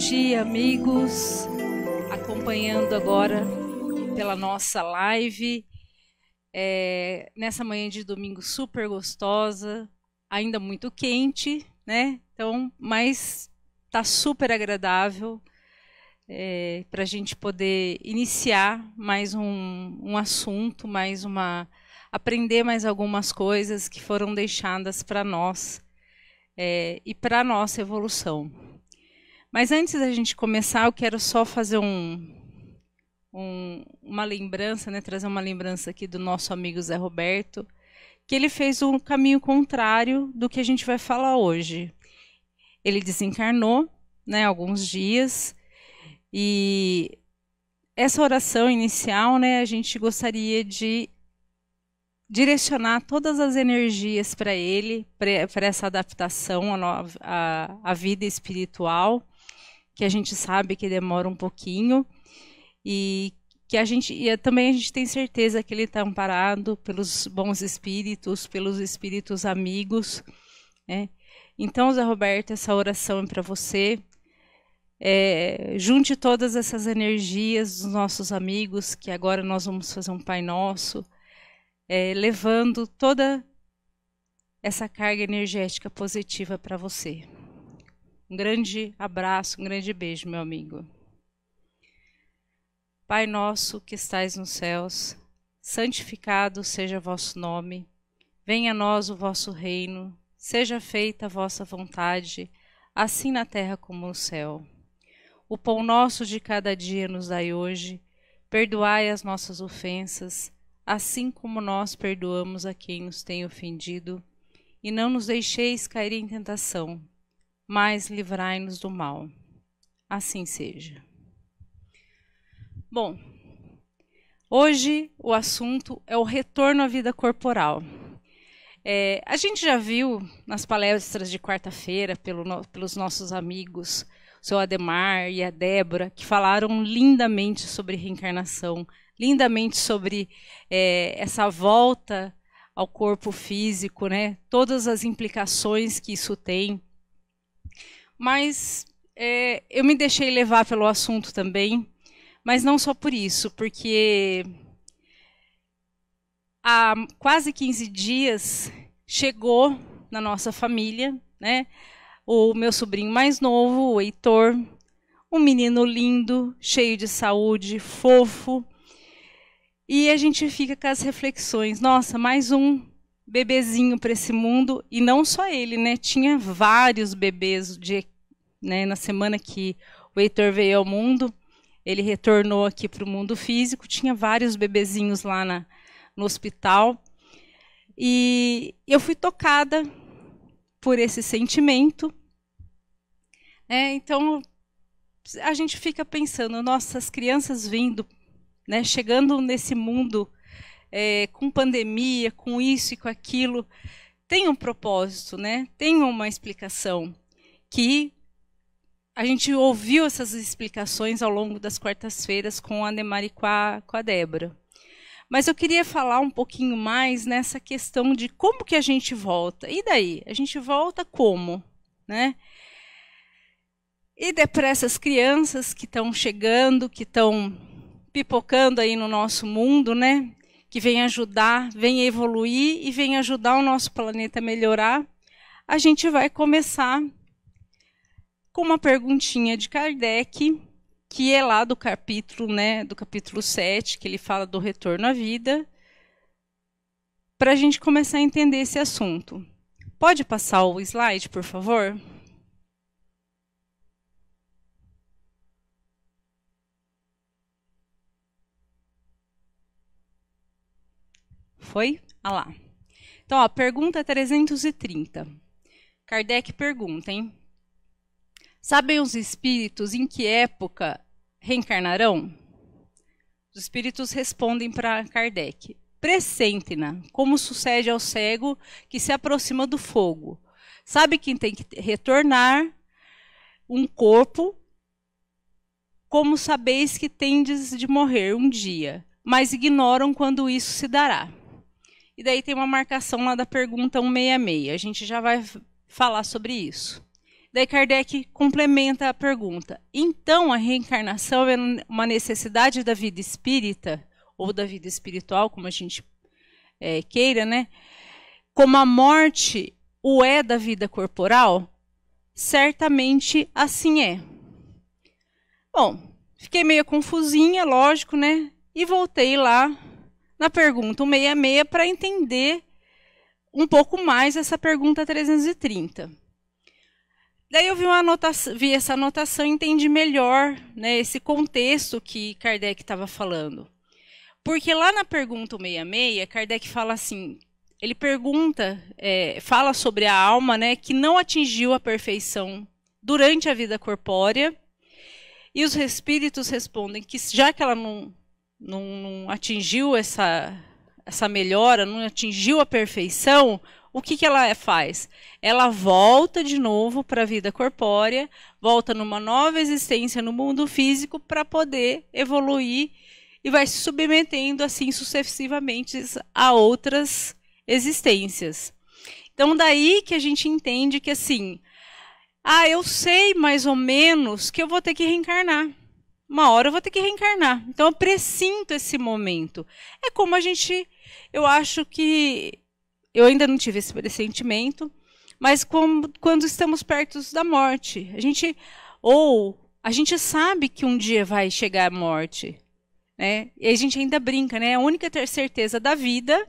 dia, amigos, acompanhando agora pela nossa live, é, nessa manhã de domingo super gostosa, ainda muito quente, né? Então, mas tá super agradável é, para a gente poder iniciar mais um, um assunto, mais uma aprender mais algumas coisas que foram deixadas para nós é, e para nossa evolução. Mas antes da gente começar, eu quero só fazer um, um, uma lembrança, né, trazer uma lembrança aqui do nosso amigo Zé Roberto, que ele fez um caminho contrário do que a gente vai falar hoje. Ele desencarnou, né, alguns dias, e essa oração inicial, né, a gente gostaria de direcionar todas as energias para ele, para essa adaptação à, nova, à, à vida espiritual que a gente sabe que demora um pouquinho e que a gente e também a gente tem certeza que ele está amparado pelos bons espíritos, pelos espíritos amigos. Né? Então, Zé Roberto, essa oração é para você. É, junte todas essas energias dos nossos amigos, que agora nós vamos fazer um Pai Nosso, é, levando toda essa carga energética positiva para você. Um grande abraço, um grande beijo, meu amigo. Pai nosso que estais nos céus, santificado seja vosso nome. Venha a nós o vosso reino, seja feita a vossa vontade, assim na terra como no céu. O pão nosso de cada dia nos dai hoje, perdoai as nossas ofensas, assim como nós perdoamos a quem nos tem ofendido, e não nos deixeis cair em tentação, mas livrai-nos do mal. Assim seja. Bom, hoje o assunto é o retorno à vida corporal. É, a gente já viu nas palestras de quarta-feira pelo, pelos nossos amigos, o seu Ademar e a Débora, que falaram lindamente sobre reencarnação, lindamente sobre é, essa volta ao corpo físico, né? todas as implicações que isso tem. Mas é, eu me deixei levar pelo assunto também, mas não só por isso, porque há quase 15 dias chegou na nossa família, né? O meu sobrinho mais novo, o Heitor, um menino lindo, cheio de saúde, fofo. E a gente fica com as reflexões. Nossa, mais um bebezinho para esse mundo e não só ele, né? Tinha vários bebês de, né, na semana que o Heitor veio ao mundo, ele retornou aqui para o mundo físico, tinha vários bebezinhos lá na, no hospital. E eu fui tocada por esse sentimento. É, então a gente fica pensando, nossas crianças vindo, né, chegando nesse mundo é, com pandemia, com isso e com aquilo, tem um propósito, né? Tem uma explicação que a gente ouviu essas explicações ao longo das quartas-feiras com a Nemar e com a, com a Débora. Mas eu queria falar um pouquinho mais nessa questão de como que a gente volta. E daí? A gente volta como? Né? E depressa as crianças que estão chegando, que estão pipocando aí no nosso mundo, né? que vem ajudar, vem evoluir e vem ajudar o nosso planeta a melhorar, a gente vai começar com uma perguntinha de Kardec, que é lá do capítulo, né, do capítulo 7, que ele fala do retorno à vida, para a gente começar a entender esse assunto. Pode passar o slide, por favor? foi? Ah lá. Então, ó, pergunta 330. Kardec pergunta, hein? Sabem os espíritos em que época reencarnarão? Os espíritos respondem para Kardec: pressente-na, né? como sucede ao cego que se aproxima do fogo. Sabe quem tem que retornar um corpo, como sabeis que tendes de morrer um dia, mas ignoram quando isso se dará. E daí tem uma marcação lá da pergunta 166. A gente já vai falar sobre isso. Daí Kardec complementa a pergunta. Então, a reencarnação é uma necessidade da vida espírita, ou da vida espiritual, como a gente é, queira, né? Como a morte o é da vida corporal? Certamente assim é. Bom, fiquei meio confusinha, lógico, né? E voltei lá na pergunta 166 é para entender um pouco mais essa pergunta 330. Daí eu vi, anotação, vi essa anotação e entendi melhor né, esse contexto que Kardec estava falando. Porque lá na pergunta 66, é Kardec fala assim, ele pergunta, é, fala sobre a alma né, que não atingiu a perfeição durante a vida corpórea, e os espíritos respondem que já que ela não não, não atingiu essa, essa melhora, não atingiu a perfeição, o que, que ela faz? Ela volta de novo para a vida corpórea, volta numa nova existência no mundo físico para poder evoluir e vai se submetendo assim sucessivamente a outras existências. Então daí que a gente entende que assim, ah, eu sei mais ou menos que eu vou ter que reencarnar uma hora eu vou ter que reencarnar. Então eu presinto esse momento. É como a gente. Eu acho que. Eu ainda não tive esse pressentimento, mas como, quando estamos perto da morte. A gente. Ou a gente sabe que um dia vai chegar a morte. Né? E a gente ainda brinca, né? A única ter certeza da vida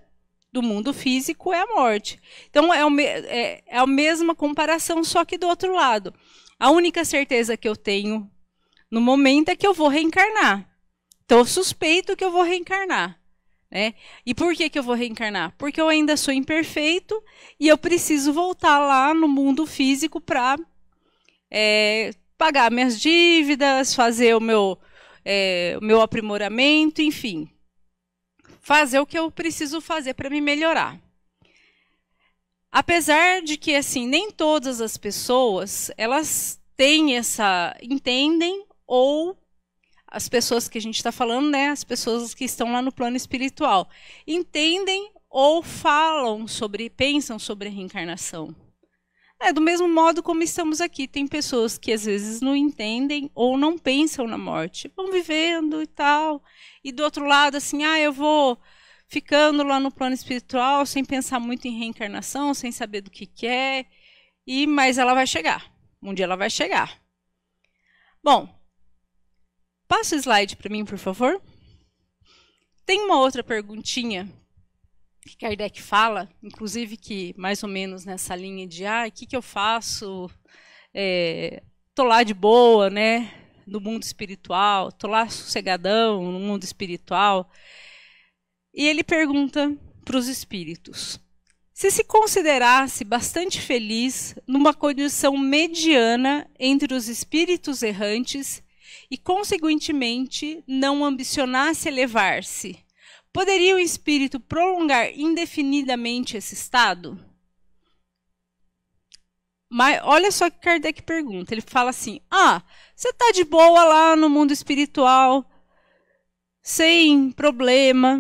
do mundo físico é a morte. Então é, o, é, é a mesma comparação, só que do outro lado. A única certeza que eu tenho no momento é que eu vou reencarnar. Então eu suspeito que eu vou reencarnar. Né? E por que, que eu vou reencarnar? Porque eu ainda sou imperfeito e eu preciso voltar lá no mundo físico para é, pagar minhas dívidas, fazer o meu, é, o meu aprimoramento, enfim. Fazer o que eu preciso fazer para me melhorar. Apesar de que assim nem todas as pessoas elas têm essa entendem ou as pessoas que a gente está falando, né, as pessoas que estão lá no plano espiritual, entendem ou falam sobre, pensam sobre a reencarnação. É do mesmo modo como estamos aqui, tem pessoas que às vezes não entendem ou não pensam na morte, vão vivendo e tal. E do outro lado, assim, ah, eu vou ficando lá no plano espiritual sem pensar muito em reencarnação, sem saber do que quer. É, e mas ela vai chegar. Um dia ela vai chegar. Bom, Passa o slide para mim, por favor. Tem uma outra perguntinha que Kardec fala, inclusive que mais ou menos nessa linha de ah, o que, que eu faço? É, tô lá de boa, né? No mundo espiritual, tô lá sossegadão no mundo espiritual. E ele pergunta para os espíritos: se se considerasse bastante feliz numa condição mediana entre os espíritos errantes e, consequentemente, não ambicionasse elevar-se, poderia o espírito prolongar indefinidamente esse estado? Mas olha só que Kardec pergunta. Ele fala assim: Ah, você está de boa lá no mundo espiritual, sem problema,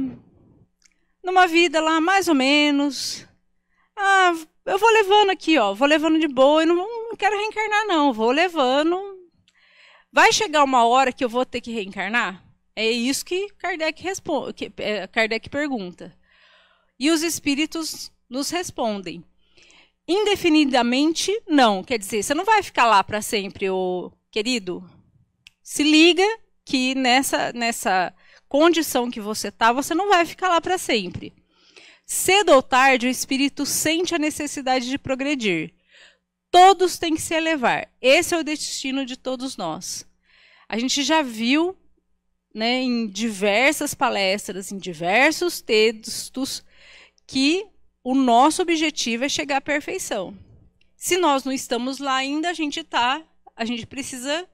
numa vida lá mais ou menos. Ah, eu vou levando aqui, ó, vou levando de boa, eu não, não quero reencarnar, não, vou levando, Vai chegar uma hora que eu vou ter que reencarnar? É isso que Kardec, responde, que, é, Kardec pergunta. E os espíritos nos respondem. Indefinidamente, não. Quer dizer, você não vai ficar lá para sempre, ô, querido. Se liga que nessa, nessa condição que você está, você não vai ficar lá para sempre. Cedo ou tarde, o espírito sente a necessidade de progredir. Todos têm que se elevar. Esse é o destino de todos nós. A gente já viu né, em diversas palestras, em diversos textos, que o nosso objetivo é chegar à perfeição. Se nós não estamos lá ainda, a gente está, a gente precisa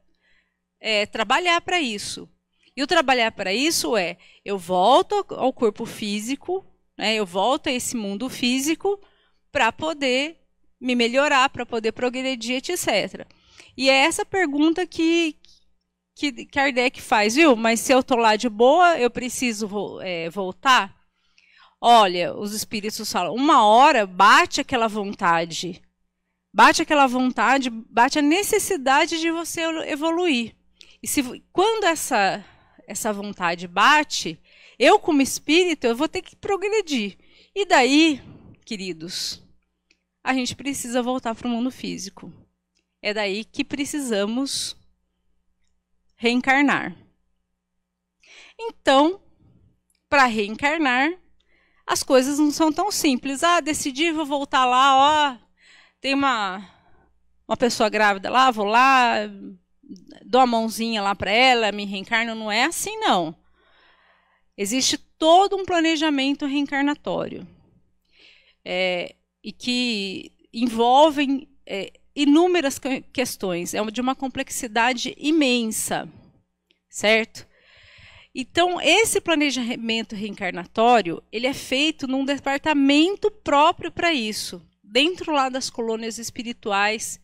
é, trabalhar para isso. E o trabalhar para isso é eu volto ao corpo físico, né, eu volto a esse mundo físico para poder me melhorar, para poder progredir, etc. E é essa pergunta que, que Kardec faz, viu? Mas se eu estou lá de boa, eu preciso é, voltar? Olha, os espíritos falam, uma hora bate aquela vontade, bate aquela vontade, bate a necessidade de você evoluir. E se, quando essa, essa vontade bate, eu, como espírito, eu vou ter que progredir. E daí, queridos, a gente precisa voltar para o mundo físico. É daí que precisamos reencarnar. Então, para reencarnar, as coisas não são tão simples. Ah, decidi, vou voltar lá, ó, tem uma, uma pessoa grávida lá, vou lá, dou a mãozinha lá para ela, me reencarno. Não é assim, não. Existe todo um planejamento reencarnatório. É, e que envolvem é, inúmeras questões, é de uma complexidade imensa, certo? Então, esse planejamento reencarnatório, ele é feito num departamento próprio para isso. Dentro lá das colônias espirituais,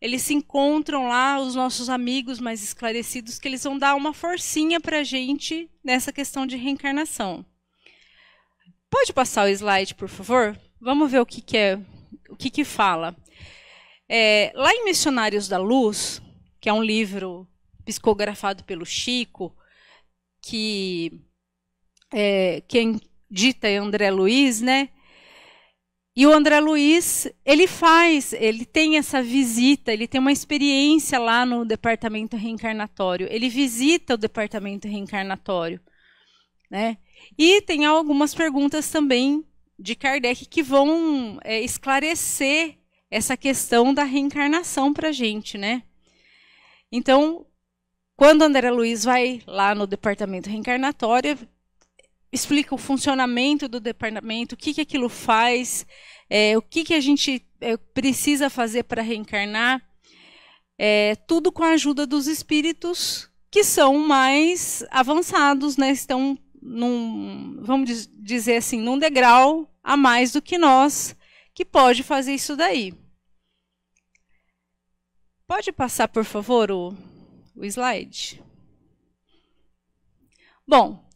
eles se encontram lá, os nossos amigos mais esclarecidos, que eles vão dar uma forcinha para a gente nessa questão de reencarnação. Pode passar o slide, por favor? Vamos ver o que, que é, o que, que fala. É, lá em Missionários da Luz, que é um livro psicografado pelo Chico, que é, quem dita é André Luiz, né? E o André Luiz, ele faz, ele tem essa visita, ele tem uma experiência lá no departamento reencarnatório. Ele visita o departamento reencarnatório, né? E tem algumas perguntas também de Kardec que vão é, esclarecer essa questão da reencarnação para a gente, né? Então, quando André Luiz vai lá no departamento reencarnatório, explica o funcionamento do departamento, o que, que aquilo faz, é, o que, que a gente é, precisa fazer para reencarnar, é, tudo com a ajuda dos espíritos que são mais avançados, né, estão num, vamos dizer assim, num degrau a mais do que nós que pode fazer isso daí. Pode passar, por favor, o, o slide? Bom,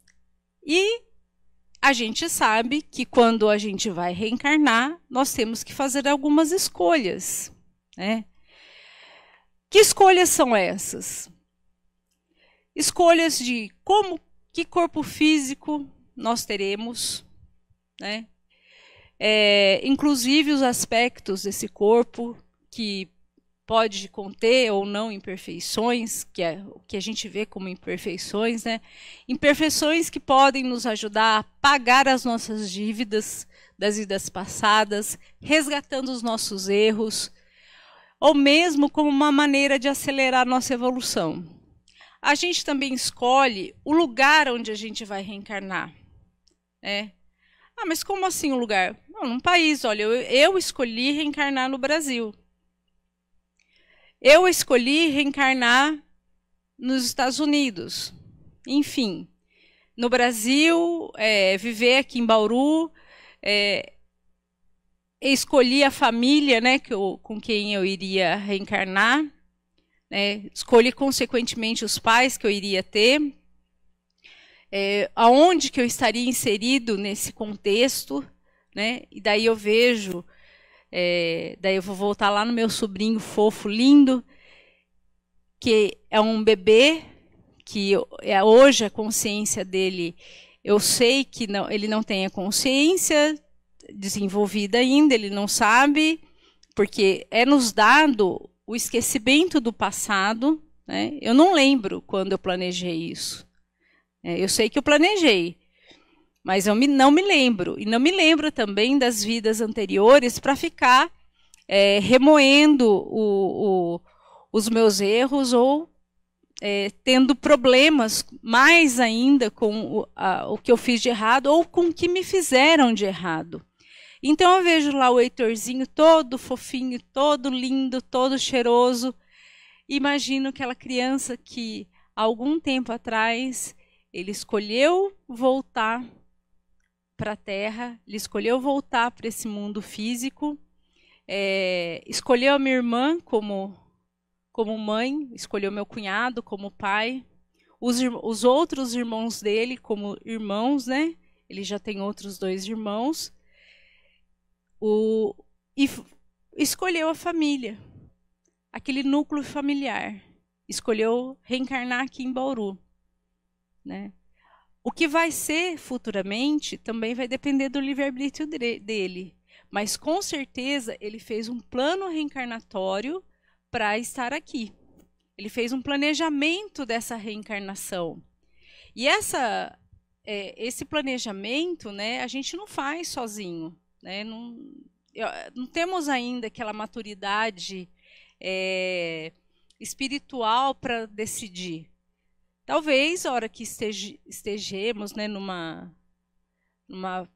e a gente sabe que quando a gente vai reencarnar, nós temos que fazer algumas escolhas. Né? Que escolhas são essas? Escolhas de como, que corpo físico nós teremos, né? é, inclusive os aspectos desse corpo que pode conter ou não imperfeições, que é o que a gente vê como imperfeições, né? Imperfeições que podem nos ajudar a pagar as nossas dívidas das vidas passadas, resgatando os nossos erros, ou mesmo como uma maneira de acelerar nossa evolução. A gente também escolhe o lugar onde a gente vai reencarnar. Né? Ah, mas como assim o um lugar? Não, num país, olha, eu, eu escolhi reencarnar no Brasil. Eu escolhi reencarnar nos Estados Unidos. Enfim, no Brasil, é, viver aqui em Bauru, é, escolhi a família né, que eu, com quem eu iria reencarnar, né, escolhi, consequentemente, os pais que eu iria ter é, aonde que eu estaria inserido nesse contexto, né? E daí eu vejo, é, daí eu vou voltar lá no meu sobrinho fofo, lindo, que é um bebê que eu, é, hoje a consciência dele, eu sei que não, ele não tem a consciência desenvolvida ainda, ele não sabe, porque é nos dado o esquecimento do passado. Né? Eu não lembro quando eu planejei isso. É, eu sei que eu planejei, mas eu me, não me lembro. E não me lembro também das vidas anteriores para ficar é, remoendo o, o, os meus erros ou é, tendo problemas mais ainda com o, a, o que eu fiz de errado ou com o que me fizeram de errado. Então eu vejo lá o Heitorzinho todo fofinho, todo lindo, todo cheiroso. Imagino aquela criança que algum tempo atrás ele escolheu voltar para a Terra, ele escolheu voltar para esse mundo físico, é, escolheu a minha irmã como, como mãe, escolheu meu cunhado como pai, os, os outros irmãos dele como irmãos, né? Ele já tem outros dois irmãos. O, e escolheu a família, aquele núcleo familiar. Escolheu reencarnar aqui em Bauru. Né? O que vai ser futuramente também vai depender do livre-arbítrio dele. Mas com certeza ele fez um plano reencarnatório para estar aqui. Ele fez um planejamento dessa reencarnação. E essa, é, esse planejamento, né, a gente não faz sozinho. Né? Não, não temos ainda aquela maturidade é, espiritual para decidir. Talvez, a hora que esteja, estejamos né, numa, numa,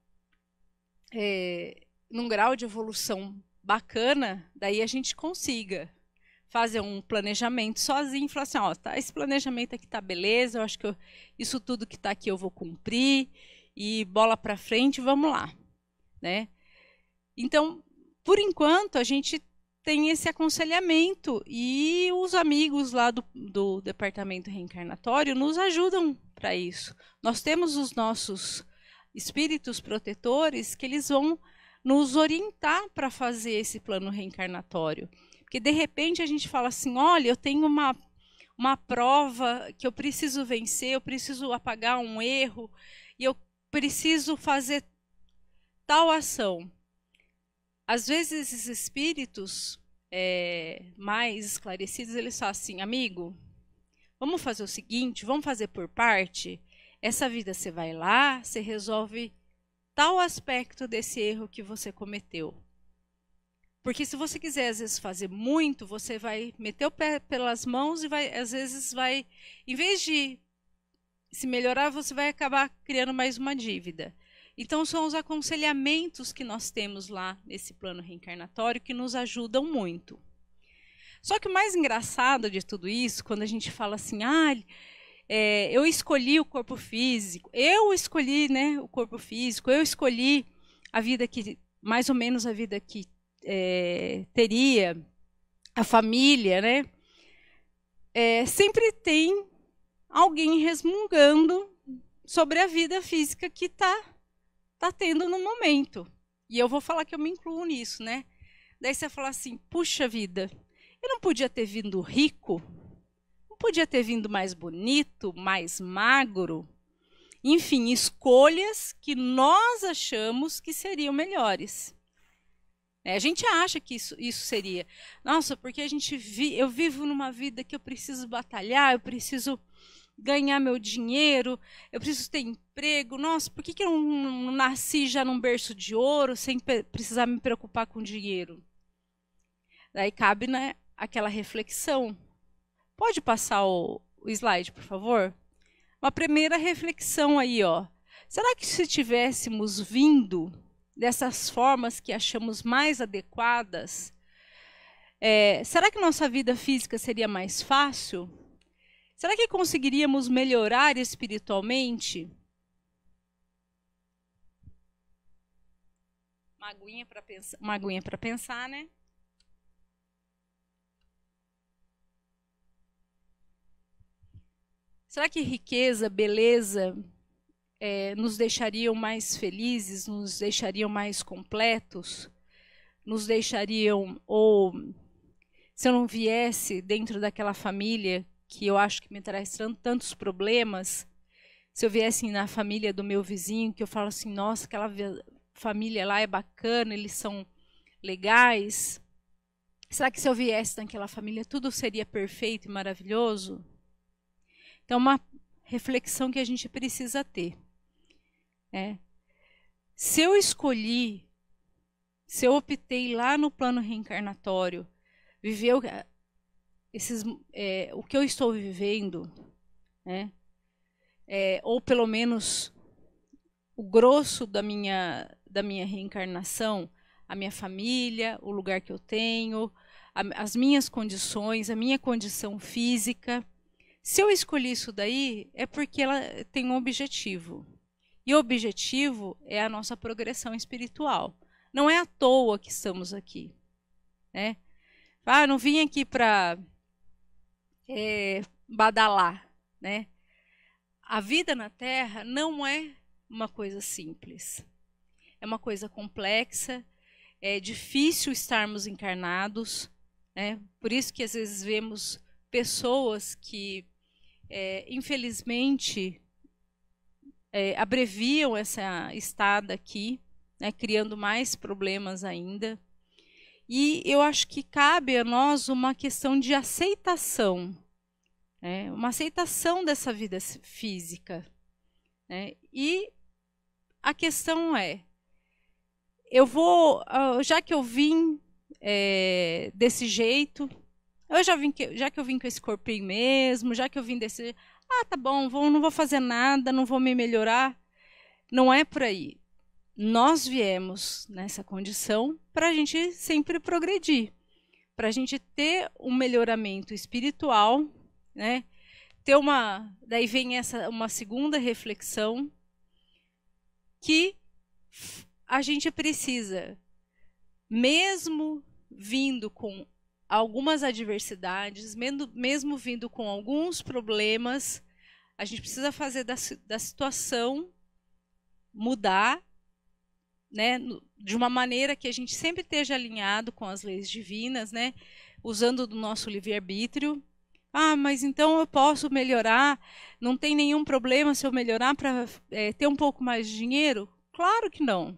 é, num grau de evolução bacana, daí a gente consiga fazer um planejamento sozinho e falar assim, ó, tá, esse planejamento aqui tá beleza, eu acho que eu, isso tudo que está aqui eu vou cumprir e bola para frente, vamos lá, né? Então, por enquanto a gente tem esse aconselhamento e os amigos lá do, do departamento reencarnatório nos ajudam para isso. Nós temos os nossos espíritos protetores que eles vão nos orientar para fazer esse plano reencarnatório. Porque de repente a gente fala assim: olha, eu tenho uma, uma prova que eu preciso vencer, eu preciso apagar um erro e eu preciso fazer tal ação. Às vezes, esses espíritos é, mais esclarecidos, eles falam assim, amigo, vamos fazer o seguinte, vamos fazer por parte. Essa vida você vai lá, você resolve tal aspecto desse erro que você cometeu. Porque se você quiser, às vezes, fazer muito, você vai meter o pé pelas mãos e vai, às vezes, vai, em vez de se melhorar, você vai acabar criando mais uma dívida. Então, são os aconselhamentos que nós temos lá nesse plano reencarnatório que nos ajudam muito. Só que o mais engraçado de tudo isso, quando a gente fala assim, ah, é, eu escolhi o corpo físico, eu escolhi né, o corpo físico, eu escolhi a vida que, mais ou menos a vida que é, teria, a família, né? É, sempre tem alguém resmungando sobre a vida física que está tá tendo no momento. E eu vou falar que eu me incluo nisso, né? Daí você fala assim: puxa vida, eu não podia ter vindo rico? Não podia ter vindo mais bonito, mais magro? Enfim, escolhas que nós achamos que seriam melhores. É, a gente acha que isso, isso seria. Nossa, porque a gente vi, eu vivo numa vida que eu preciso batalhar, eu preciso ganhar meu dinheiro, eu preciso ter emprego. Nossa, por que, que eu não, nasci já num berço de ouro sem precisar me preocupar com dinheiro? Daí cabe né, aquela reflexão. Pode passar o, o slide, por favor? Uma primeira reflexão aí, ó. Será que se tivéssemos vindo dessas formas que achamos mais adequadas, é, será que nossa vida física seria mais fácil? Será que conseguiríamos melhorar espiritualmente? Uma aguinha para pensar, pensar, né? Será que riqueza, beleza é, nos deixariam mais felizes, nos deixariam mais completos, nos deixariam ou se eu não viesse dentro daquela família que eu acho que me traz tantos problemas, se eu viesse assim, na família do meu vizinho, que eu falo assim, nossa, aquela família lá é bacana, eles são legais. Será que se eu viesse naquela família tudo seria perfeito e maravilhoso? Então, é uma reflexão que a gente precisa ter. É, se eu escolhi, se eu optei lá no plano reencarnatório, viver esses, é, o que eu estou vivendo, né? É, ou pelo menos o grosso da minha, da minha reencarnação, a minha família, o lugar que eu tenho, a, as minhas condições, a minha condição física. Se eu escolhi isso daí, é porque ela tem um objetivo. E o objetivo é a nossa progressão espiritual. Não é à toa que estamos aqui. Né? Ah, não vim aqui para é, badalar, né? A vida na Terra não é uma coisa simples. É uma coisa complexa, é difícil estarmos encarnados, né? Por isso que às vezes vemos pessoas que, é, infelizmente, é, abreviam essa estada aqui, né? criando mais problemas ainda. E eu acho que cabe a nós uma questão de aceitação, né? uma aceitação dessa vida física. Né? E a questão é: eu vou, ah, já que eu vim é, desse jeito, eu já vim, já que eu vim com esse corpinho mesmo, já que eu vim desse, ah, tá bom, vou, não vou fazer nada, não vou me melhorar, não é por aí nós viemos nessa condição para a gente sempre progredir, para a gente ter um melhoramento espiritual, né? Ter uma, daí vem essa uma segunda reflexão que a gente precisa, mesmo vindo com algumas adversidades, mesmo, vindo com alguns problemas, a gente precisa fazer da, da situação mudar né, de uma maneira que a gente sempre esteja alinhado com as leis divinas, né, usando do nosso livre-arbítrio. Ah, mas então eu posso melhorar, não tem nenhum problema se eu melhorar para é, ter um pouco mais de dinheiro? Claro que não.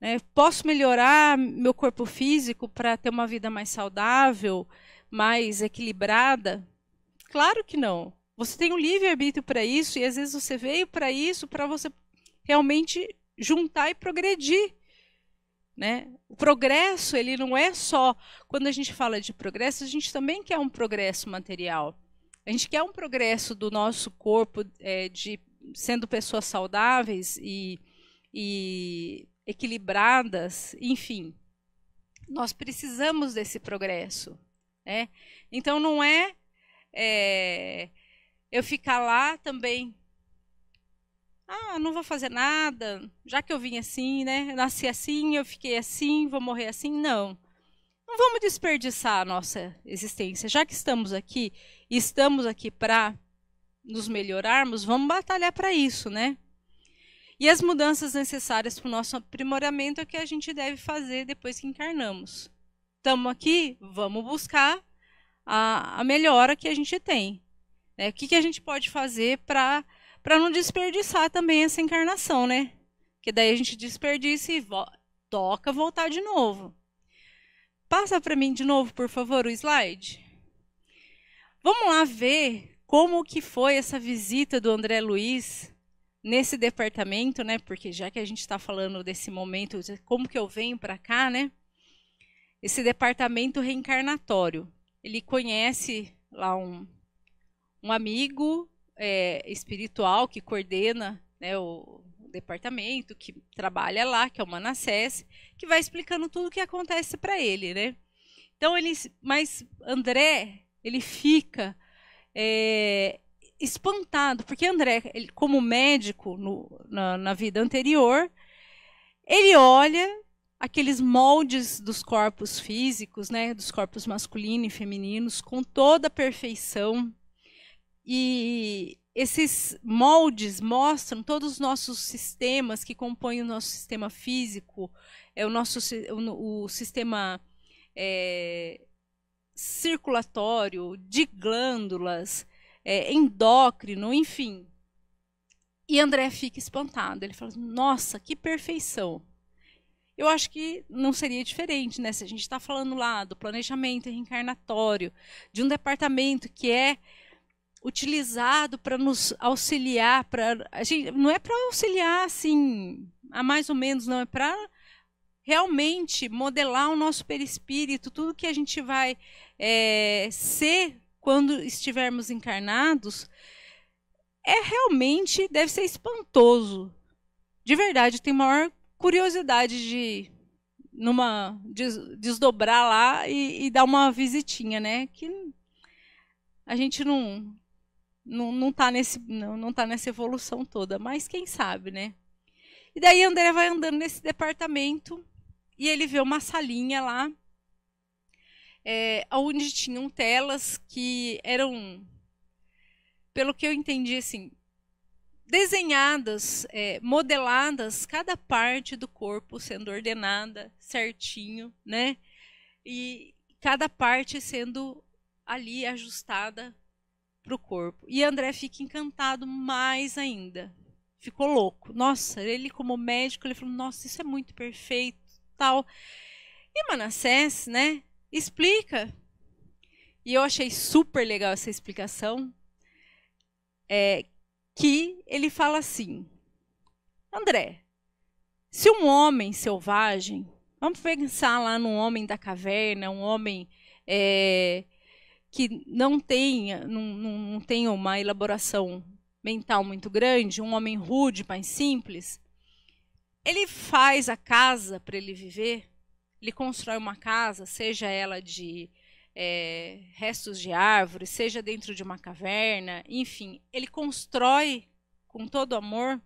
É, posso melhorar meu corpo físico para ter uma vida mais saudável, mais equilibrada? Claro que não. Você tem um livre-arbítrio para isso e às vezes você veio para isso para você realmente juntar e progredir. Né? O progresso ele não é só quando a gente fala de progresso, a gente também quer um progresso material. A gente quer um progresso do nosso corpo, é, de sendo pessoas saudáveis e, e equilibradas, enfim. Nós precisamos desse progresso. Né? Então não é, é eu ficar lá também ah, não vou fazer nada, já que eu vim assim, né? Nasci assim, eu fiquei assim, vou morrer assim. Não. Não vamos desperdiçar a nossa existência. Já que estamos aqui, estamos aqui para nos melhorarmos, vamos batalhar para isso, né? E as mudanças necessárias para o nosso aprimoramento é o que a gente deve fazer depois que encarnamos. Estamos aqui, vamos buscar a, a melhora que a gente tem. Né? O que, que a gente pode fazer para para não desperdiçar também essa encarnação, né? Que daí a gente desperdiça e vo toca voltar de novo. Passa para mim de novo, por favor, o slide. Vamos lá ver como que foi essa visita do André Luiz nesse departamento, né? Porque já que a gente está falando desse momento, como que eu venho para cá, né? Esse departamento reencarnatório. Ele conhece lá um, um amigo é, espiritual que coordena né, o, o departamento, que trabalha lá, que é o Manassés, que vai explicando tudo o que acontece para ele, né? Então ele, mas André, ele fica é, espantado, porque André, ele, como médico no, na, na vida anterior, ele olha aqueles moldes dos corpos físicos, né, dos corpos masculino e femininos com toda a perfeição, e esses moldes mostram todos os nossos sistemas que compõem o nosso sistema físico, é o nosso o, sistema é, circulatório, de glândulas, é, endócrino, enfim. E André fica espantado. Ele fala: Nossa, que perfeição! Eu acho que não seria diferente, né? Se a gente está falando lá do planejamento reencarnatório, de um departamento que é utilizado para nos auxiliar, para a gente não é para auxiliar assim a mais ou menos, não é para realmente modelar o nosso perispírito, tudo que a gente vai é, ser quando estivermos encarnados, é realmente deve ser espantoso. De verdade, tem maior curiosidade de numa des, desdobrar lá e, e dar uma visitinha, né? Que a gente não não, não, tá nesse, não, não tá nessa evolução toda, mas quem sabe, né? E daí André vai andando nesse departamento e ele vê uma salinha lá, é, onde tinham telas que eram, pelo que eu entendi, assim, desenhadas, é, modeladas, cada parte do corpo sendo ordenada certinho, né? E cada parte sendo ali ajustada para o corpo. E André fica encantado mais ainda. Ficou louco. Nossa, ele como médico, ele falou: "Nossa, isso é muito perfeito", tal. E Manassés, né, explica. E eu achei super legal essa explicação, é que ele fala assim: "André, se um homem selvagem, vamos pensar lá num homem da caverna, um homem é, que não tenha, não, não, tenha uma elaboração mental muito grande, um homem rude, mais simples, ele faz a casa para ele viver, ele constrói uma casa, seja ela de é, restos de árvores, seja dentro de uma caverna, enfim, ele constrói com todo amor.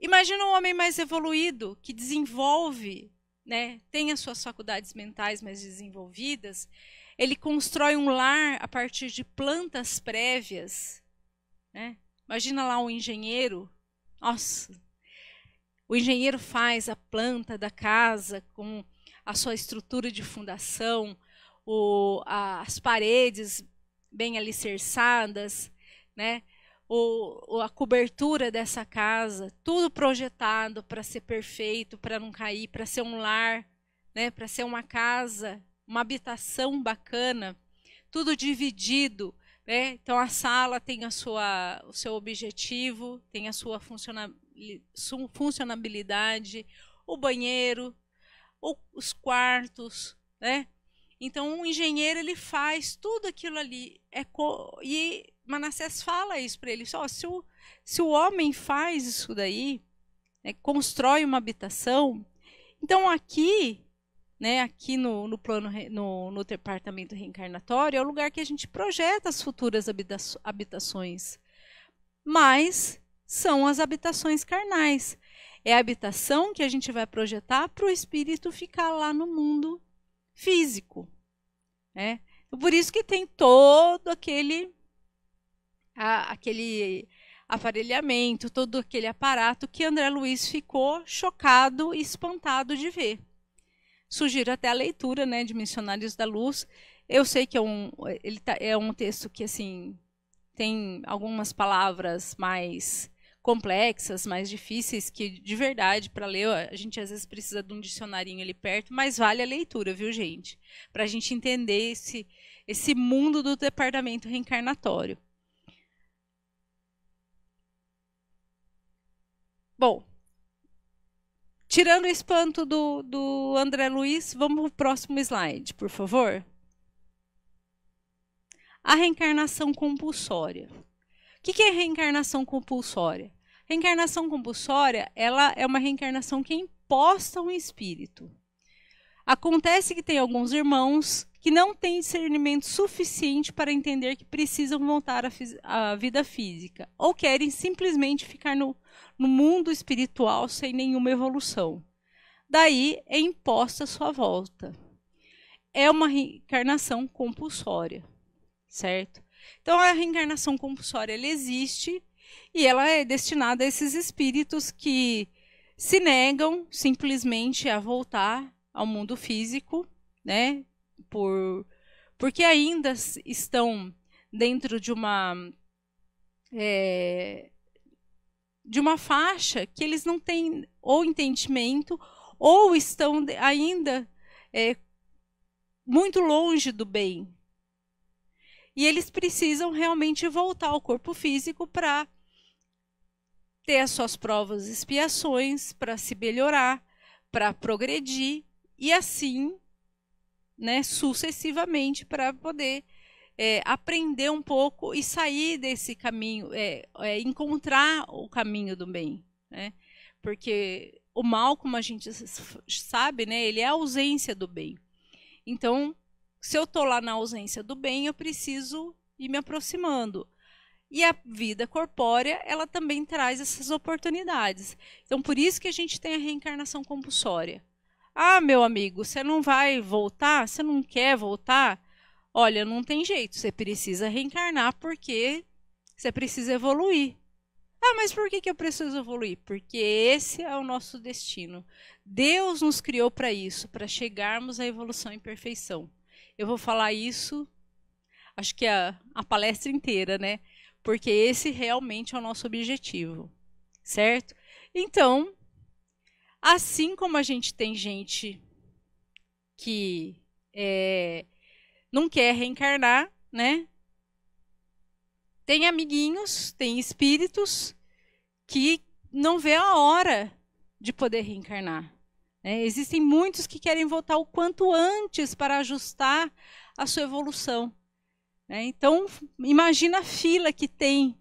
Imagina um homem mais evoluído, que desenvolve, né, tem as suas faculdades mentais mais desenvolvidas, ele constrói um lar a partir de plantas prévias. Né? Imagina lá um engenheiro. Nossa, o engenheiro faz a planta da casa com a sua estrutura de fundação, o, a, as paredes bem alicerçadas, né? O, a cobertura dessa casa, tudo projetado para ser perfeito, para não cair, para ser um lar, né? para ser uma casa uma habitação bacana, tudo dividido, né? Então a sala tem a sua, o seu objetivo, tem a sua funcionabilidade, o banheiro, os quartos, né? Então um engenheiro ele faz tudo aquilo ali é e Manassés fala isso para ele, só se o, se o homem faz isso daí, né, constrói uma habitação, então aqui né, aqui no, no plano no, no, departamento reencarnatório, é o lugar que a gente projeta as futuras habitações. Mas são as habitações carnais. É a habitação que a gente vai projetar para o espírito ficar lá no mundo físico. Né? Então, por isso que tem todo aquele, a, aquele aparelhamento, todo aquele aparato que André Luiz ficou chocado e espantado de ver. Sugiro até a leitura, né, de Missionários da Luz. Eu sei que é um, ele tá, é um texto que, assim, tem algumas palavras mais complexas, mais difíceis, que de verdade, para ler, a gente às vezes precisa de um dicionarinho ali perto, mas vale a leitura, viu, gente? Para a gente entender esse, esse mundo do departamento reencarnatório. Bom, Tirando o espanto do, do André Luiz, vamos para o próximo slide, por favor. A reencarnação compulsória. O que, que é reencarnação compulsória? Reencarnação compulsória ela é uma reencarnação que imposta um espírito. Acontece que tem alguns irmãos que não têm discernimento suficiente para entender que precisam voltar à, vida física, ou querem simplesmente ficar no, no mundo espiritual sem nenhuma evolução. Daí é imposta sua volta. É uma reencarnação compulsória, certo? Então a reencarnação compulsória ela existe e ela é destinada a esses espíritos que se negam simplesmente a voltar ao mundo físico, né? por porque ainda estão dentro de uma é, de uma faixa que eles não têm ou entendimento ou estão ainda é, muito longe do bem. E eles precisam realmente voltar ao corpo físico para ter as suas provas expiações, para se melhorar, para progredir e assim né, sucessivamente para poder é, aprender um pouco e sair desse caminho, é, é, encontrar o caminho do bem, né? Porque o mal, como a gente sabe, né, ele é a ausência do bem. Então, se eu estou lá na ausência do bem, eu preciso ir me aproximando. E a vida corpórea, ela também traz essas oportunidades. Então, por isso que a gente tem a reencarnação compulsória. Ah, meu amigo, você não vai voltar? Você não quer voltar? Olha, não tem jeito, você precisa reencarnar porque você precisa evoluir. Ah, mas por que, que eu preciso evoluir? Porque esse é o nosso destino. Deus nos criou para isso, para chegarmos à evolução e perfeição. Eu vou falar isso, acho que a, a palestra inteira, né? Porque esse realmente é o nosso objetivo, certo? Então, Assim como a gente tem gente que é, não quer reencarnar, né? Tem amiguinhos, tem espíritos que não vê a hora de poder reencarnar. Né? Existem muitos que querem voltar o quanto antes para ajustar a sua evolução. Né? Então, imagina a fila que tem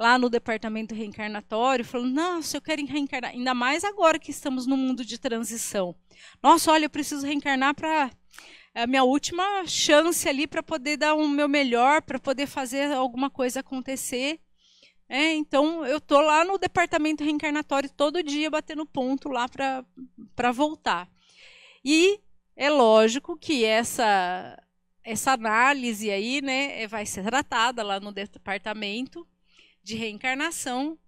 lá no departamento reencarnatório, falando: nossa, eu quero reencarnar. Ainda mais agora que estamos no mundo de transição. Nossa, olha, eu preciso reencarnar para é a minha última chance ali para poder dar o meu melhor, para poder fazer alguma coisa acontecer. É, então eu tô lá no departamento reencarnatório todo dia batendo ponto lá para voltar. E é lógico que essa essa análise aí, né, é, vai ser tratada lá no departamento de reencarnação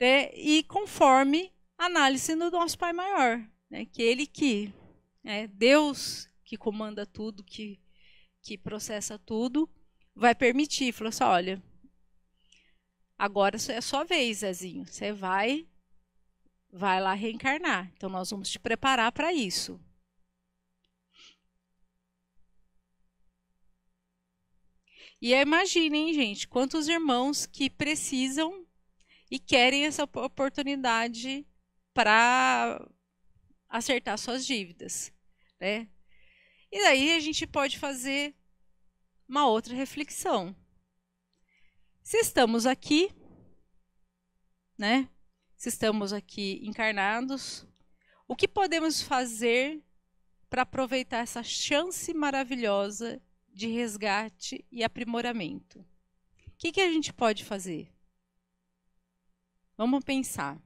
né, e conforme análise do nosso Pai Maior, né, que ele que é Deus que comanda tudo, que, que processa tudo, vai permitir, falou assim, olha, agora é sua vez, Zezinho, você vai vai lá reencarnar. Então nós vamos te preparar para isso. E imaginem, gente, quantos irmãos que precisam e querem essa oportunidade para acertar suas dívidas, né? E daí a gente pode fazer uma outra reflexão. Se estamos aqui, né? Se estamos aqui encarnados, o que podemos fazer para aproveitar essa chance maravilhosa de resgate e aprimoramento. O que, que a gente pode fazer? Vamos pensar.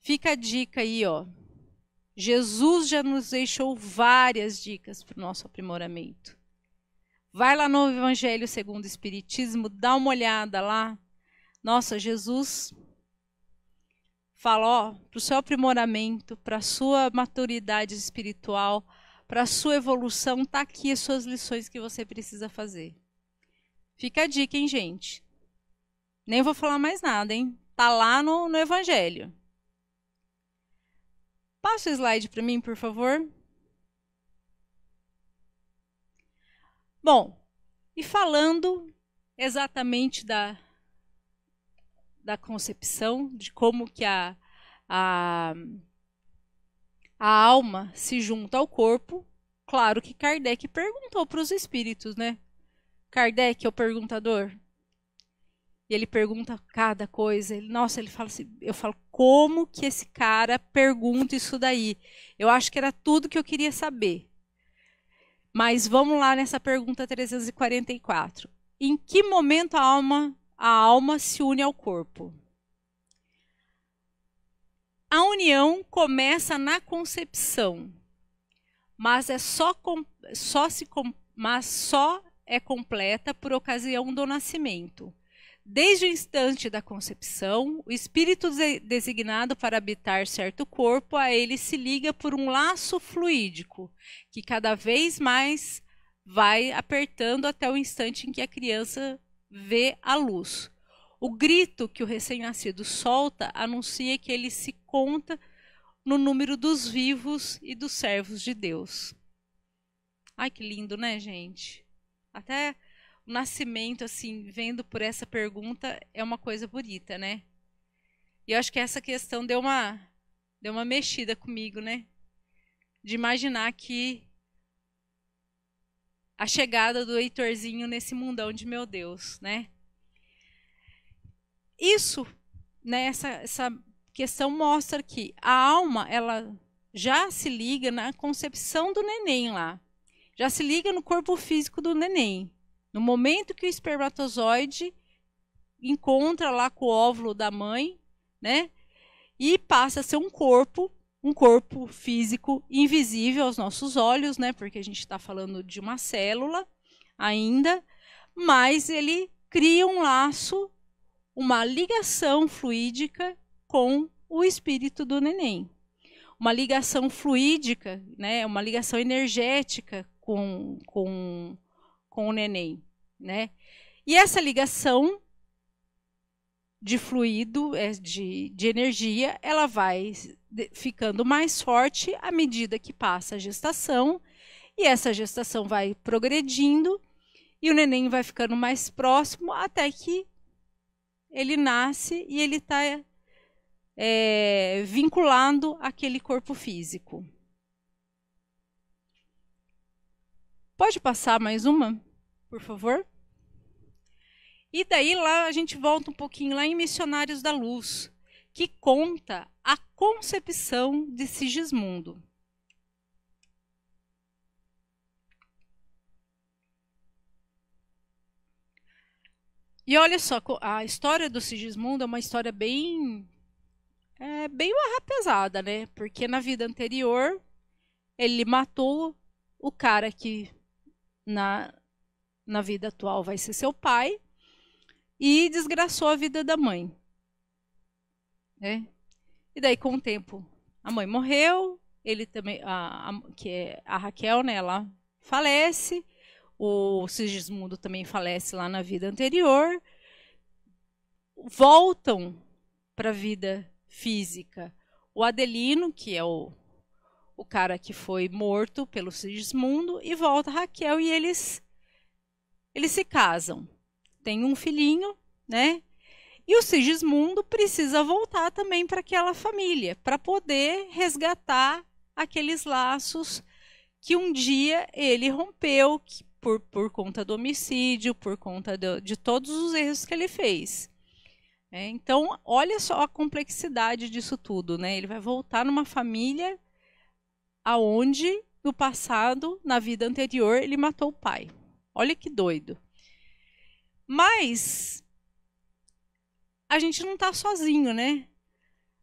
Fica a dica aí, ó. Jesus já nos deixou várias dicas para o nosso aprimoramento. Vai lá no Evangelho segundo o Espiritismo, dá uma olhada lá. Nossa, Jesus fala, ó, para o seu aprimoramento, para a sua maturidade espiritual, para a sua evolução, tá aqui as suas lições que você precisa fazer. Fica a dica, hein, gente? Nem vou falar mais nada, hein? Tá lá no, no Evangelho. Passa o slide para mim, por favor. Bom, e falando exatamente da, da concepção, de como que a, a a alma se junta ao corpo, claro que Kardec perguntou para os espíritos, né? Kardec é o perguntador. E ele pergunta cada coisa. Ele, nossa, ele fala assim, eu falo, como que esse cara pergunta isso daí? Eu acho que era tudo que eu queria saber. Mas vamos lá nessa pergunta 344. Em que momento a alma, a alma se une ao corpo? A união começa na concepção, mas é só, com, só se mas só é completa por ocasião do nascimento. Desde o instante da concepção, o espírito designado para habitar certo corpo a ele se liga por um laço fluídico, que cada vez mais vai apertando até o instante em que a criança vê a luz. O grito que o recém-nascido solta anuncia que ele se conta no número dos vivos e dos servos de Deus. Ai, que lindo, né, gente? Até o nascimento, assim, vendo por essa pergunta, é uma coisa bonita, né? E eu acho que essa questão deu uma, deu uma mexida comigo, né? De imaginar que a chegada do Heitorzinho nesse mundão de meu Deus, né? isso, né, essa, essa questão mostra que a alma ela já se liga na concepção do neném lá, já se liga no corpo físico do neném. No momento que o espermatozoide encontra lá com o óvulo da mãe, né? E passa a ser um corpo, um corpo físico invisível aos nossos olhos, né? Porque a gente está falando de uma célula ainda, mas ele cria um laço uma ligação fluídica com o espírito do neném. Uma ligação fluídica, né, uma ligação energética com, com, com o neném. Né? E essa ligação de fluido, é, de, de energia, ela vai ficando mais forte à medida que passa a gestação, e essa gestação vai progredindo, e o neném vai ficando mais próximo até que ele nasce e ele está é, vinculado àquele corpo físico. Pode passar mais uma, por favor? E daí lá a gente volta um pouquinho lá em Missionários da Luz, que conta a concepção de Sigismundo. E olha só, a história do Sigismundo é uma história bem. É, bem uma pesada, né? Porque na vida anterior ele matou o cara que na, na vida atual vai ser seu pai e desgraçou a vida da mãe. Né? E daí, com o tempo, a mãe morreu, ele também, a, a que é a Raquel, né? Ela falece o Sigismundo também falece lá na vida anterior, voltam para a vida física. O Adelino, que é o, o cara que foi morto pelo Sigismundo, e volta Raquel e eles eles se casam. Tem um filhinho, né? E o Sigismundo precisa voltar também para aquela família, para poder resgatar aqueles laços que um dia ele rompeu, que por, por conta do homicídio, por conta de, de todos os erros que ele fez. É, então, olha só a complexidade disso tudo, né? Ele vai voltar numa família aonde no passado, na vida anterior, ele matou o pai. Olha que doido. Mas a gente não está sozinho, né?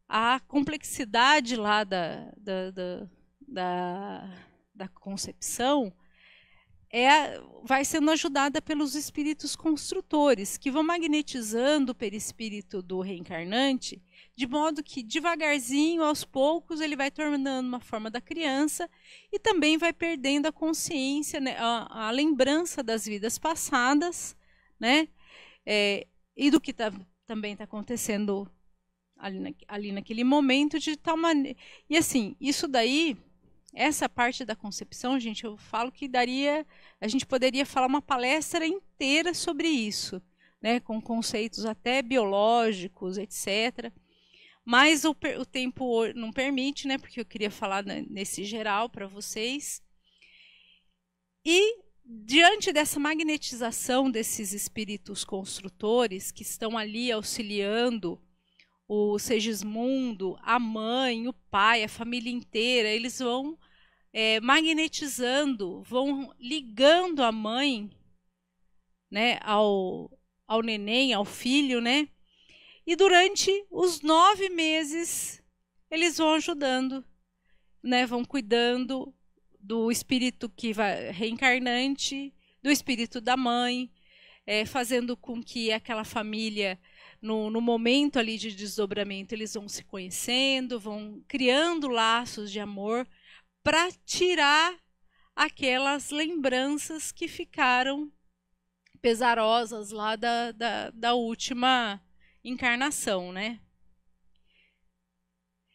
A complexidade lá da, da, da, da, da concepção é, vai sendo ajudada pelos espíritos construtores, que vão magnetizando o perispírito do reencarnante, de modo que devagarzinho, aos poucos, ele vai tornando uma forma da criança e também vai perdendo a consciência, né, a, a, lembrança das vidas passadas, né, é, e do que tá, também está acontecendo ali, na, ali naquele momento, de tal maneira. E assim, isso daí essa parte da concepção, gente, eu falo que daria, a gente poderia falar uma palestra inteira sobre isso, né, com conceitos até biológicos, etc. Mas o, o tempo não permite, né, porque eu queria falar nesse geral para vocês. E diante dessa magnetização desses espíritos construtores que estão ali auxiliando o Segismundo, a mãe, o pai, a família inteira, eles vão é, magnetizando, vão ligando a mãe né, ao, ao neném, ao filho, né? E durante os nove meses eles vão ajudando, né? Vão cuidando do espírito que vai reencarnante, do espírito da mãe, é, fazendo com que aquela família no, no momento ali de desdobramento, eles vão se conhecendo, vão criando laços de amor para tirar aquelas lembranças que ficaram pesarosas lá da, da, da, última encarnação, né?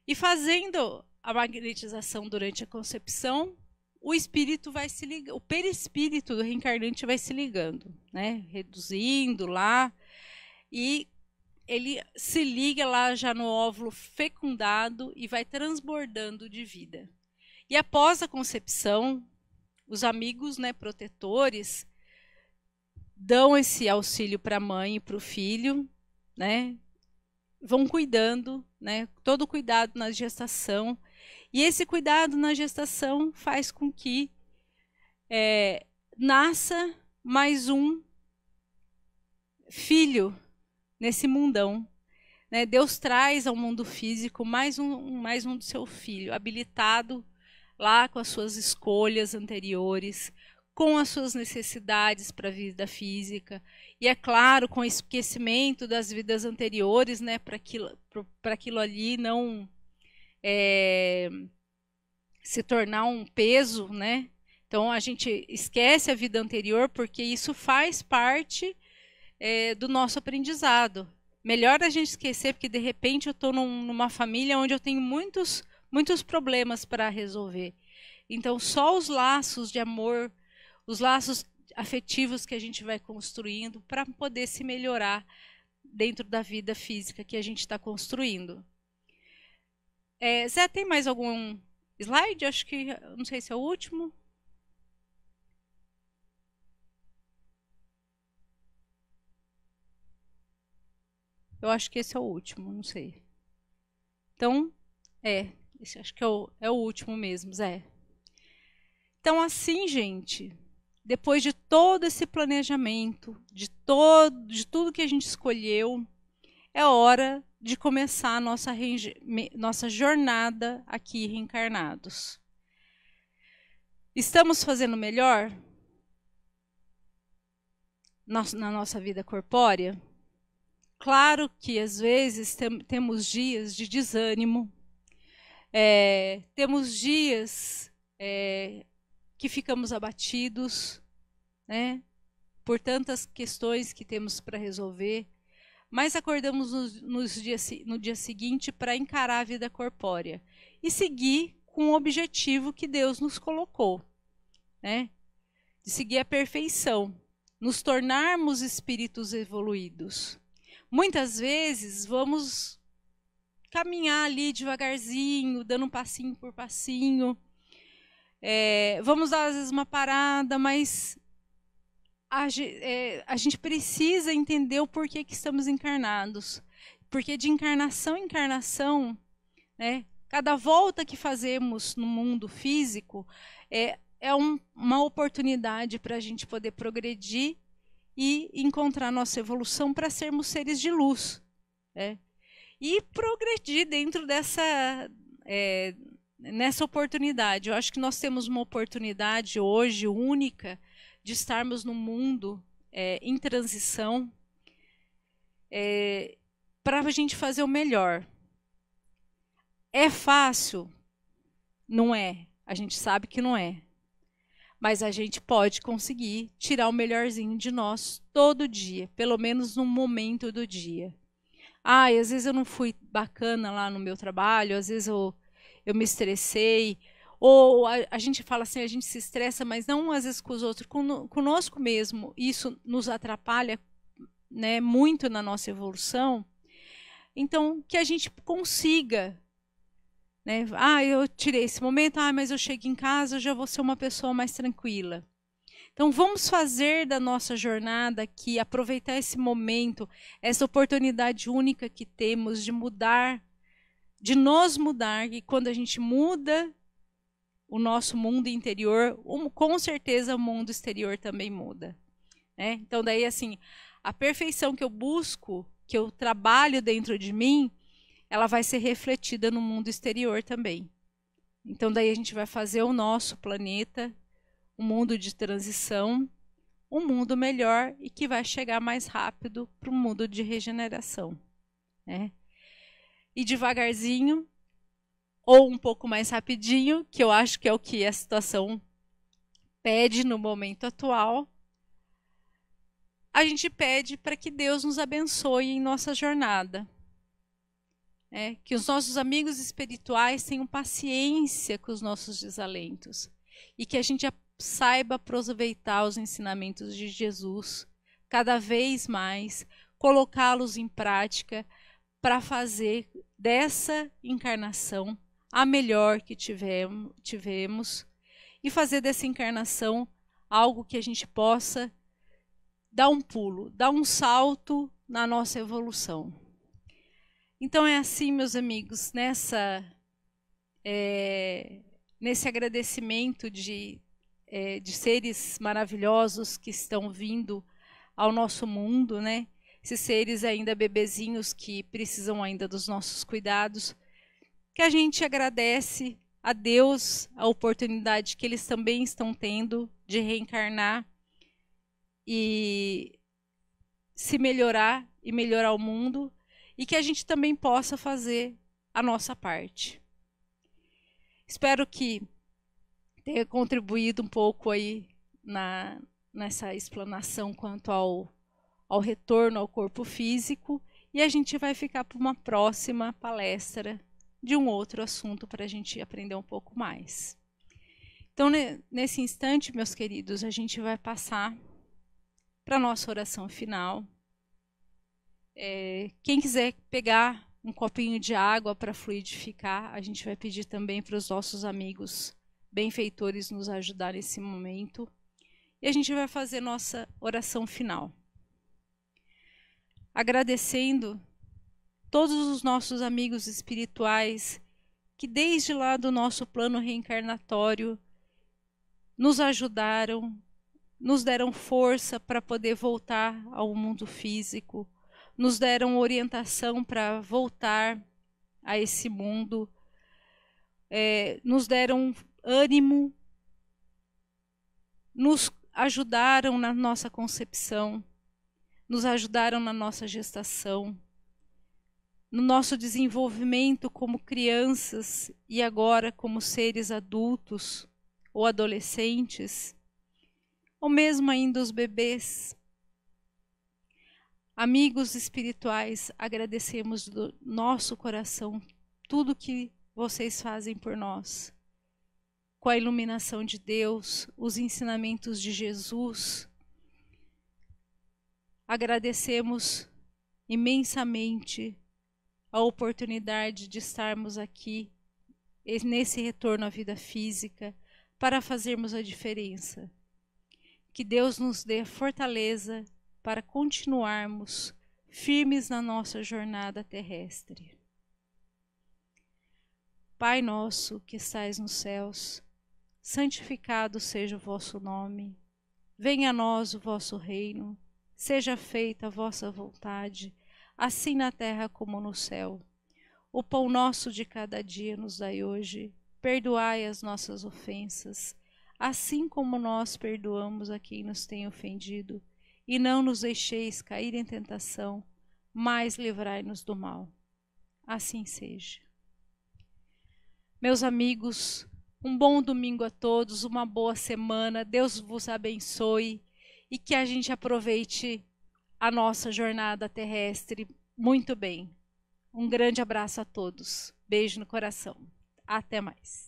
E fazendo a magnetização durante a concepção, o espírito vai se lig o perispírito do reencarnante vai se ligando, né? Reduzindo lá e ele se liga lá já no óvulo fecundado e vai transbordando de vida. E após a concepção, os amigos, né, protetores, dão esse auxílio para a mãe e para o filho, né? Vão cuidando, né? Todo cuidado na gestação. E esse cuidado na gestação faz com que é, nasça mais um filho nesse mundão. Né? Deus traz ao mundo físico mais um, mais um do seu filho, habilitado lá com as suas escolhas anteriores, com as suas necessidades para a vida física e é claro com o esquecimento das vidas anteriores né para aquilo para aquilo ali não é, se tornar um peso né então a gente esquece a vida anterior porque isso faz parte é, do nosso aprendizado. Melhor a gente esquecer, porque de repente eu estou num, numa família onde eu tenho muitos, muitos problemas para resolver. Então, só os laços de amor, os laços afetivos que a gente vai construindo para poder se melhorar dentro da vida física que a gente está construindo. É, Zé, tem mais algum slide? Acho que não sei se é o último. Eu acho que esse é o último, não sei. Então, é. Esse acho que é o, é o último mesmo, Zé. Então, assim, gente, depois de todo esse planejamento, de, todo, de tudo que a gente escolheu, é hora de começar a nossa, nossa jornada aqui reencarnados. Estamos fazendo melhor na nossa vida corpórea? Claro que às vezes tem, temos dias de desânimo, é, temos dias é, que ficamos abatidos, né? Por tantas questões que temos para resolver, mas acordamos no, dia, no dia seguinte para encarar a vida corpórea e seguir com o objetivo que Deus nos colocou, né? De seguir a perfeição, nos tornarmos espíritos evoluídos muitas vezes vamos caminhar ali devagarzinho, dando um passinho por passinho. É, vamos dar às vezes uma parada, mas a, é, a gente precisa entender o porquê que estamos encarnados. Porque de encarnação em encarnação, né, cada volta que fazemos no mundo físico é, é um, uma oportunidade para a gente poder progredir e encontrar nossa evolução para sermos seres de luz. Né? E progredir dentro dessa, é, nessa oportunidade. Eu acho que nós temos uma oportunidade hoje única de estarmos num mundo é, em transição é, para a gente fazer o melhor. É fácil? Não é. A gente sabe que não é mas a gente pode conseguir tirar o melhorzinho de nós todo dia, pelo menos num momento do dia. Ah, e às vezes eu não fui bacana lá no meu trabalho, às vezes eu, eu me estressei. Ou a, a gente fala assim, a gente se estressa, mas não às vezes com os outros, com conosco mesmo. Isso nos atrapalha né, muito na nossa evolução. Então, que a gente consiga né? Ah, eu tirei esse momento, ah, mas eu chego em casa, eu já vou ser uma pessoa mais tranquila. Então vamos fazer da nossa jornada aqui, aproveitar esse momento, essa oportunidade única que temos de mudar, de nos mudar, e quando a gente muda o nosso mundo interior, com certeza o mundo exterior também muda. Né? Então daí assim, a perfeição que eu busco, que eu trabalho dentro de mim, ela vai ser refletida no mundo exterior também. Então, daí a gente vai fazer o nosso planeta, um mundo de transição, um mundo melhor e que vai chegar mais rápido para o mundo de regeneração. Né? E devagarzinho, ou um pouco mais rapidinho, que eu acho que é o que a situação pede no momento atual, a gente pede para que Deus nos abençoe em nossa jornada é, que os nossos amigos espirituais tenham paciência com os nossos desalentos e que a gente saiba aproveitar os ensinamentos de Jesus cada vez mais, colocá-los em prática para fazer dessa encarnação a melhor que tivemos, tivemos e fazer dessa encarnação algo que a gente possa dar um pulo, dar um salto na nossa evolução. Então é assim, meus amigos, nessa é, nesse agradecimento de, é, de seres maravilhosos que estão vindo ao nosso mundo, né? Esses seres ainda bebezinhos que precisam ainda dos nossos cuidados, que a gente agradece a Deus a oportunidade que eles também estão tendo de reencarnar e se melhorar e melhorar o mundo e que a gente também possa fazer a nossa parte. Espero que tenha contribuído um pouco aí na, nessa explanação quanto ao, ao retorno ao corpo físico e a gente vai ficar para uma próxima palestra de um outro assunto para a gente aprender um pouco mais. Então, nesse instante, meus queridos, a gente vai passar para a nossa oração final. É, quem quiser pegar um copinho de água para fluidificar, a gente vai pedir também para os nossos amigos benfeitores nos ajudar nesse momento. E a gente vai fazer nossa oração final. Agradecendo todos os nossos amigos espirituais que, desde lá do nosso plano reencarnatório, nos ajudaram, nos deram força para poder voltar ao mundo físico nos deram orientação para voltar a esse mundo, é, nos deram ânimo, nos ajudaram na nossa concepção, nos ajudaram na nossa gestação, no nosso desenvolvimento como crianças e agora como seres adultos ou adolescentes, ou mesmo ainda os bebês. Amigos espirituais, agradecemos do nosso coração tudo que vocês fazem por nós. Com a iluminação de Deus, os ensinamentos de Jesus, agradecemos imensamente a oportunidade de estarmos aqui nesse retorno à vida física para fazermos a diferença. Que Deus nos dê fortaleza para continuarmos firmes na nossa jornada terrestre. Pai nosso que estais nos céus, santificado seja o vosso nome. Venha a nós o vosso reino. Seja feita a vossa vontade, assim na terra como no céu. O pão nosso de cada dia nos dai hoje. Perdoai as nossas ofensas, assim como nós perdoamos a quem nos tem ofendido e não nos deixeis cair em tentação, mas livrai-nos do mal. Assim seja. Meus amigos, um bom domingo a todos, uma boa semana, Deus vos abençoe e que a gente aproveite a nossa jornada terrestre muito bem. Um grande abraço a todos, beijo no coração, até mais.